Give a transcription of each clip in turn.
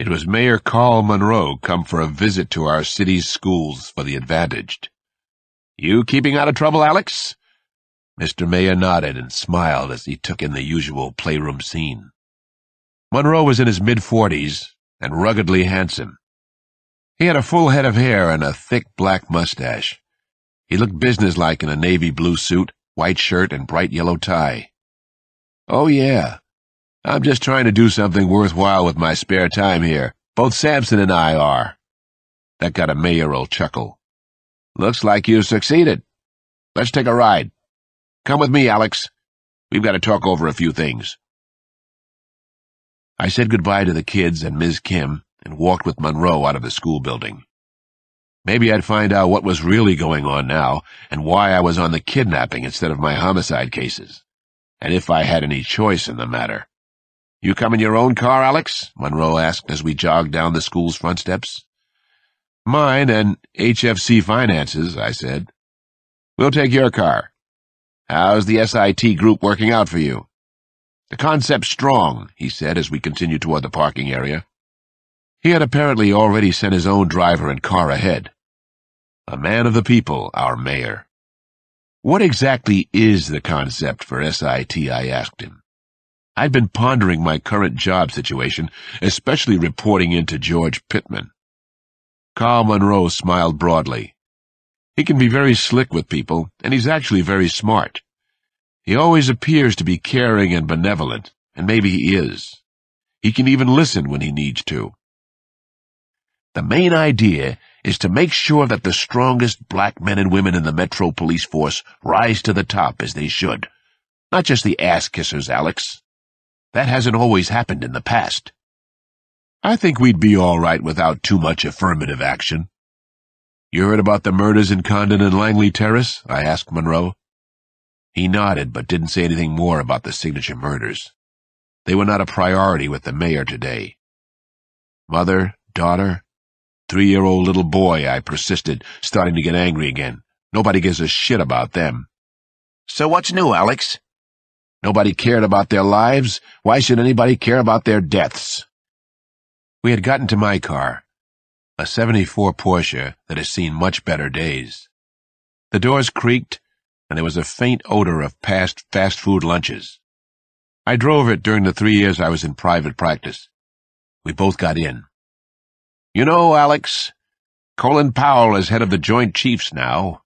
It was Mayor Carl Monroe come for a visit to our city's schools for the advantaged. You keeping out of trouble, Alex? Mr. Mayor nodded and smiled as he took in the usual playroom scene. Monroe was in his mid-forties and ruggedly handsome. He had a full head of hair and a thick black mustache. He looked businesslike in a navy blue suit, white shirt, and bright yellow tie. Oh, yeah, I'm just trying to do something worthwhile with my spare time here. Both Samson and I are. That got a mayoral chuckle. Looks like you succeeded. Let's take a ride. Come with me, Alex. We've got to talk over a few things. I said goodbye to the kids and Ms. Kim and walked with Monroe out of the school building. Maybe I'd find out what was really going on now and why I was on the kidnapping instead of my homicide cases, and if I had any choice in the matter. You come in your own car, Alex? Monroe asked as we jogged down the school's front steps. Mine and HFC Finances, I said. We'll take your car. How's the SIT group working out for you? The concept's strong, he said as we continued toward the parking area. He had apparently already sent his own driver and car ahead. A man of the people, our mayor. What exactly is the concept for SIT, I asked him. I'd been pondering my current job situation, especially reporting in to George Pittman. Carl Monroe smiled broadly. He can be very slick with people, and he's actually very smart. He always appears to be caring and benevolent, and maybe he is. He can even listen when he needs to. The main idea is to make sure that the strongest black men and women in the Metro Police Force rise to the top as they should. Not just the ass kissers, Alex. That hasn't always happened in the past. I think we'd be all right without too much affirmative action. You heard about the murders in Condon and Langley Terrace? I asked Monroe. He nodded, but didn't say anything more about the signature murders. They were not a priority with the mayor today. Mother, daughter, three-year-old little boy, I persisted, starting to get angry again. Nobody gives a shit about them. So what's new, Alex? Nobody cared about their lives. Why should anybody care about their deaths? We had gotten to my car, a 74 Porsche that has seen much better days. The doors creaked, and there was a faint odor of past fast food lunches. I drove it during the three years I was in private practice. We both got in. You know, Alex, Colin Powell is head of the Joint Chiefs now.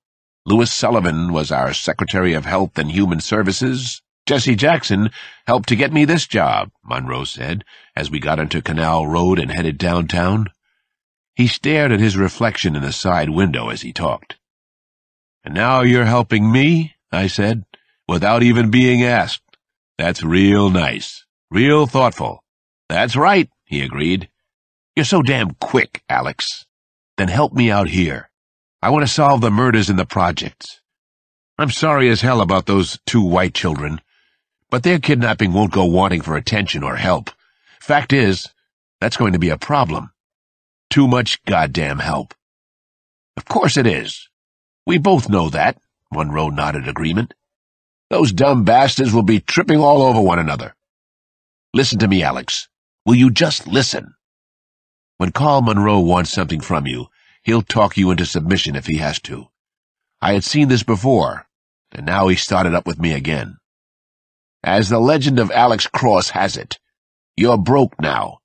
Louis Sullivan was our Secretary of Health and Human Services. Jesse Jackson helped to get me this job, Monroe said, as we got into Canal Road and headed downtown. He stared at his reflection in the side window as he talked. And now you're helping me, I said, without even being asked. That's real nice, real thoughtful. That's right, he agreed. You're so damn quick, Alex. Then help me out here. I want to solve the murders in the projects. I'm sorry as hell about those two white children. But their kidnapping won't go wanting for attention or help. Fact is, that's going to be a problem. Too much goddamn help. Of course it is. We both know that, Monroe nodded agreement. Those dumb bastards will be tripping all over one another. Listen to me, Alex. Will you just listen? When Carl Monroe wants something from you, he'll talk you into submission if he has to. I had seen this before, and now he started up with me again. As the legend of Alex Cross has it, you're broke now.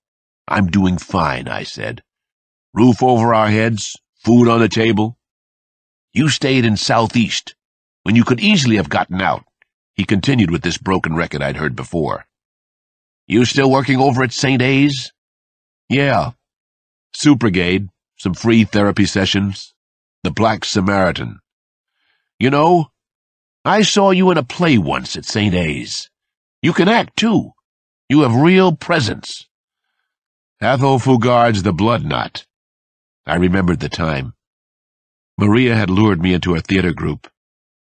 I'm doing fine, I said. Roof over our heads, food on the table. You stayed in Southeast, when you could easily have gotten out, he continued with this broken record I'd heard before. You still working over at St. A's? Yeah. Soup some free therapy sessions, the Black Samaritan. You know, I saw you in a play once at St. A's. You can act, too. You have real presence. Atho Fugard's the blood knot. I remembered the time. Maria had lured me into a theater group.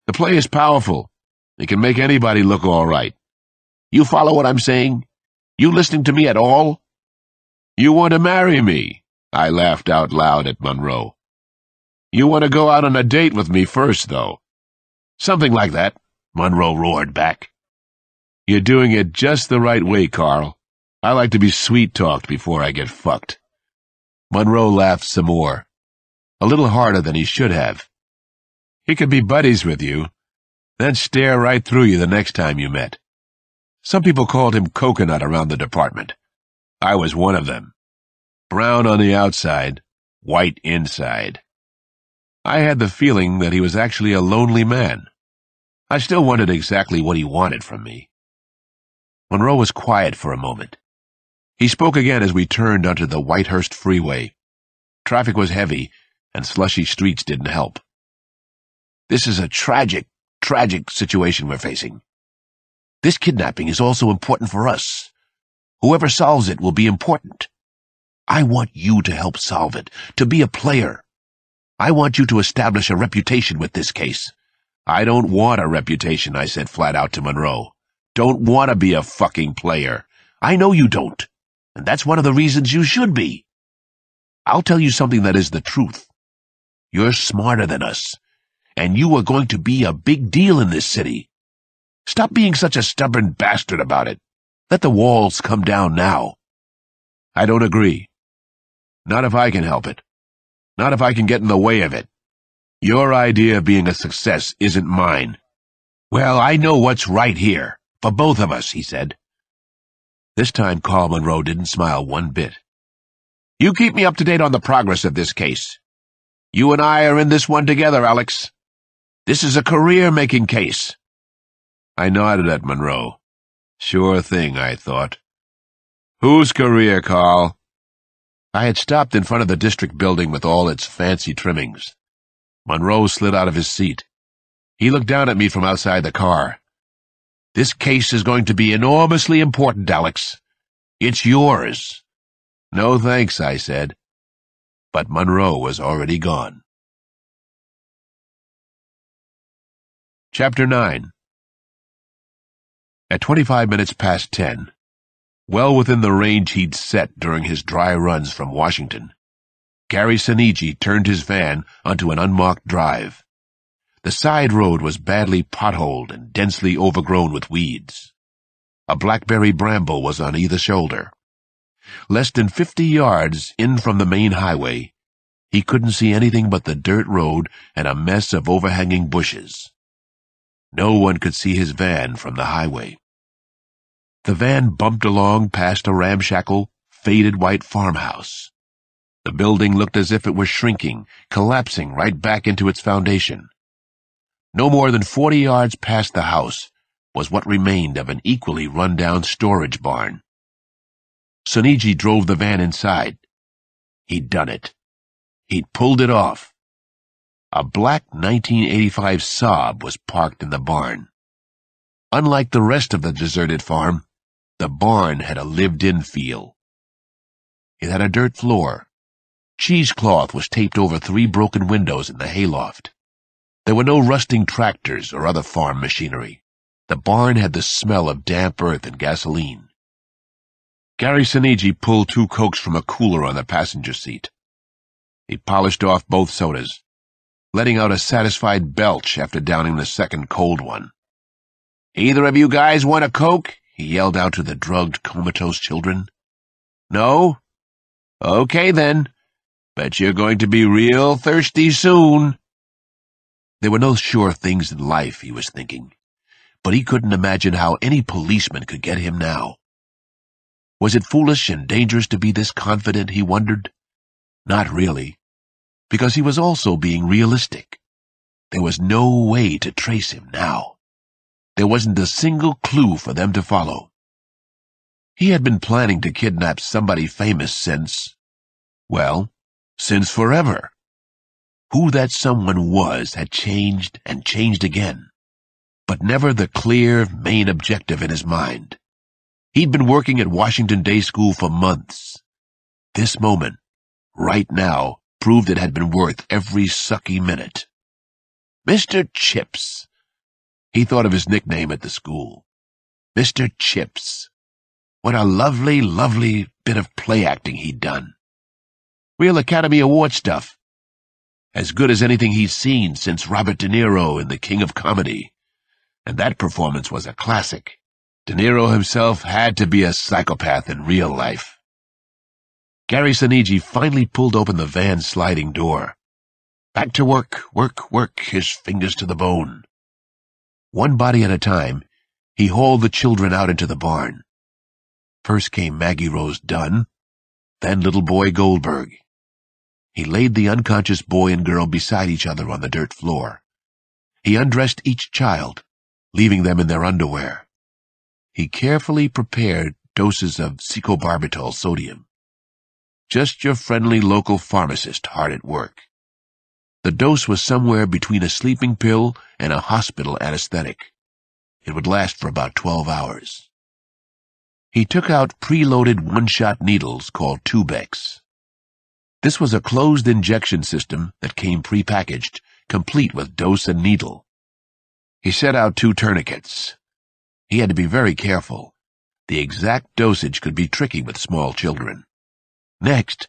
The play is powerful. It can make anybody look all right. You follow what I'm saying? You listening to me at all? You want to marry me? I laughed out loud at Monroe. You want to go out on a date with me first, though. Something like that, Monroe roared back. You're doing it just the right way, Carl. I like to be sweet-talked before I get fucked. Monroe laughed some more, a little harder than he should have. He could be buddies with you, then stare right through you the next time you met. Some people called him Coconut around the department. I was one of them. Brown on the outside, white inside. I had the feeling that he was actually a lonely man. I still wondered exactly what he wanted from me. Monroe was quiet for a moment. He spoke again as we turned onto the Whitehurst Freeway. Traffic was heavy, and slushy streets didn't help. This is a tragic, tragic situation we're facing. This kidnapping is also important for us. Whoever solves it will be important. I want you to help solve it, to be a player. I want you to establish a reputation with this case. I don't want a reputation, I said flat out to Monroe. Don't want to be a fucking player. I know you don't. And that's one of the reasons you should be. I'll tell you something that is the truth. You're smarter than us. And you are going to be a big deal in this city. Stop being such a stubborn bastard about it. Let the walls come down now. I don't agree. Not if I can help it. Not if I can get in the way of it. Your idea of being a success isn't mine. Well, I know what's right here, for both of us, he said. This time Carl Monroe didn't smile one bit. You keep me up to date on the progress of this case. You and I are in this one together, Alex. This is a career-making case. I nodded at Monroe. Sure thing, I thought. Whose career, Carl? I had stopped in front of the district building with all its fancy trimmings. Monroe slid out of his seat. He looked down at me from outside the car. This case is going to be enormously important, Alex. It's yours. No thanks, I said. But Monroe was already gone. Chapter 9 At 25 minutes past 10, well within the range he'd set during his dry runs from Washington, Gary Sinigi turned his van onto an unmarked drive. The side road was badly potholed and densely overgrown with weeds. A blackberry bramble was on either shoulder. Less than fifty yards in from the main highway, he couldn't see anything but the dirt road and a mess of overhanging bushes. No one could see his van from the highway. The van bumped along past a ramshackle, faded white farmhouse. The building looked as if it were shrinking, collapsing right back into its foundation. No more than forty yards past the house was what remained of an equally run-down storage barn. Suniji drove the van inside. He'd done it. He'd pulled it off. A black 1985 Saab was parked in the barn. Unlike the rest of the deserted farm, the barn had a lived-in feel. It had a dirt floor, Cheesecloth was taped over three broken windows in the hayloft. There were no rusting tractors or other farm machinery. The barn had the smell of damp earth and gasoline. Gary Sinigi pulled two cokes from a cooler on the passenger seat. He polished off both sodas, letting out a satisfied belch after downing the second cold one. Either of you guys want a coke? he yelled out to the drugged, comatose children. No? Okay, then. Bet you're going to be real thirsty soon. There were no sure things in life, he was thinking, but he couldn't imagine how any policeman could get him now. Was it foolish and dangerous to be this confident, he wondered? Not really, because he was also being realistic. There was no way to trace him now. There wasn't a single clue for them to follow. He had been planning to kidnap somebody famous since, well, since forever. Who that someone was had changed and changed again, but never the clear, main objective in his mind. He'd been working at Washington Day School for months. This moment, right now, proved it had been worth every sucky minute. Mr. Chips. He thought of his nickname at the school. Mr. Chips. What a lovely, lovely bit of play acting he'd done. Real Academy Award stuff. As good as anything he's seen since Robert De Niro in The King of Comedy. And that performance was a classic. De Niro himself had to be a psychopath in real life. Gary Sinigi finally pulled open the van's sliding door. Back to work, work, work, his fingers to the bone. One body at a time, he hauled the children out into the barn. First came Maggie Rose Dunn, then little boy Goldberg. He laid the unconscious boy and girl beside each other on the dirt floor. He undressed each child, leaving them in their underwear. He carefully prepared doses of secobarbital sodium. Just your friendly local pharmacist hard at work. The dose was somewhere between a sleeping pill and a hospital anesthetic. It would last for about 12 hours. He took out preloaded one-shot needles called Tubex. This was a closed injection system that came prepackaged, complete with dose and needle. He set out two tourniquets. He had to be very careful. The exact dosage could be tricky with small children. Next,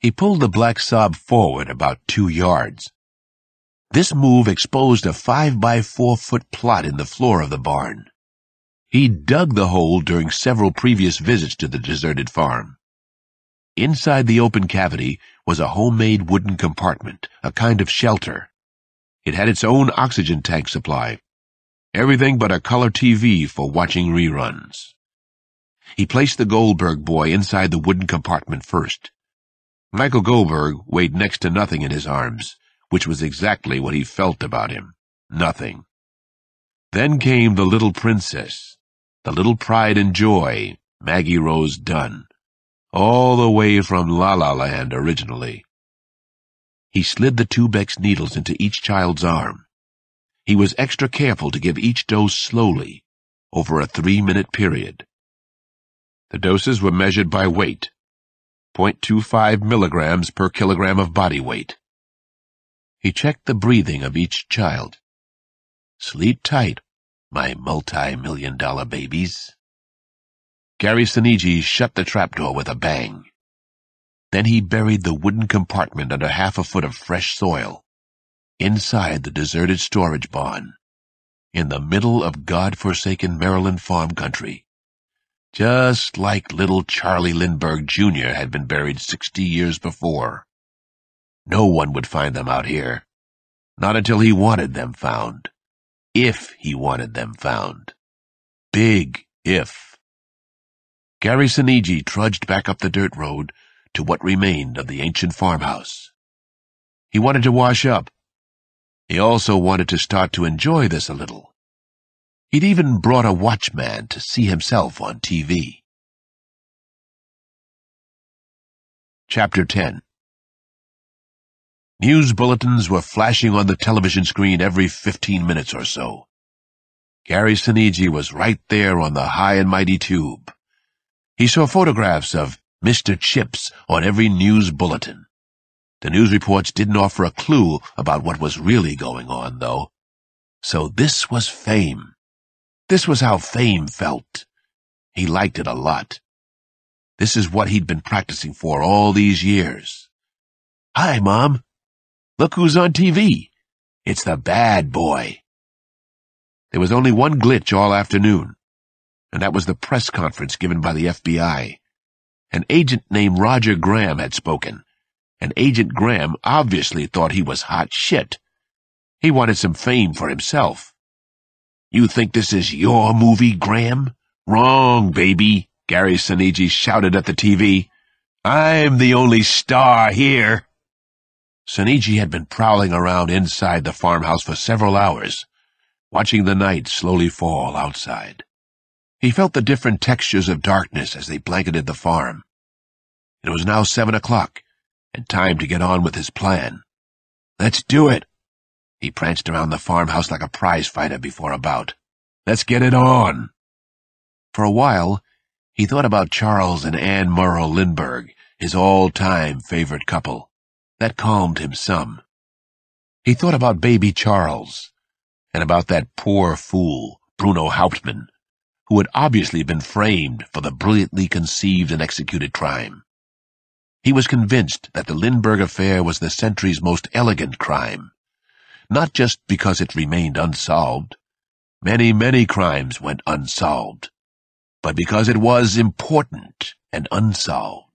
he pulled the black sob forward about two yards. This move exposed a five by four foot plot in the floor of the barn. He dug the hole during several previous visits to the deserted farm. Inside the open cavity was a homemade wooden compartment, a kind of shelter. It had its own oxygen tank supply, everything but a color TV for watching reruns. He placed the Goldberg boy inside the wooden compartment first. Michael Goldberg weighed next to nothing in his arms, which was exactly what he felt about him. Nothing. Then came the little princess, the little pride and joy, Maggie Rose Dunn all the way from La La Land originally. He slid the two needles into each child's arm. He was extra careful to give each dose slowly, over a three-minute period. The doses were measured by weight, 0.25 milligrams per kilogram of body weight. He checked the breathing of each child. Sleep tight, my multi-million dollar babies. Gary Sinigi shut the trapdoor with a bang. Then he buried the wooden compartment under half a foot of fresh soil, inside the deserted storage barn, in the middle of god-forsaken Maryland farm country, just like little Charlie Lindbergh Jr. had been buried sixty years before. No one would find them out here. Not until he wanted them found. If he wanted them found. Big if. Gary Sinigi trudged back up the dirt road to what remained of the ancient farmhouse. He wanted to wash up. He also wanted to start to enjoy this a little. He'd even brought a watchman to see himself on TV. Chapter 10 News bulletins were flashing on the television screen every 15 minutes or so. Gary Sinigi was right there on the high and mighty tube. He saw photographs of Mr. Chips on every news bulletin. The news reports didn't offer a clue about what was really going on, though. So this was fame. This was how fame felt. He liked it a lot. This is what he'd been practicing for all these years. Hi, Mom. Look who's on TV. It's the bad boy. There was only one glitch all afternoon and that was the press conference given by the FBI. An agent named Roger Graham had spoken, and Agent Graham obviously thought he was hot shit. He wanted some fame for himself. You think this is your movie, Graham? Wrong, baby, Gary Sinise shouted at the TV. I'm the only star here. Siniji had been prowling around inside the farmhouse for several hours, watching the night slowly fall outside. He felt the different textures of darkness as they blanketed the farm. It was now seven o'clock, and time to get on with his plan. Let's do it! He pranced around the farmhouse like a prize fighter before a bout. Let's get it on! For a while, he thought about Charles and Anne Murrow Lindbergh, his all-time favorite couple. That calmed him some. He thought about baby Charles, and about that poor fool, Bruno Hauptmann, who had obviously been framed for the brilliantly conceived and executed crime. He was convinced that the Lindbergh affair was the century's most elegant crime, not just because it remained unsolved. Many, many crimes went unsolved, but because it was important and unsolved.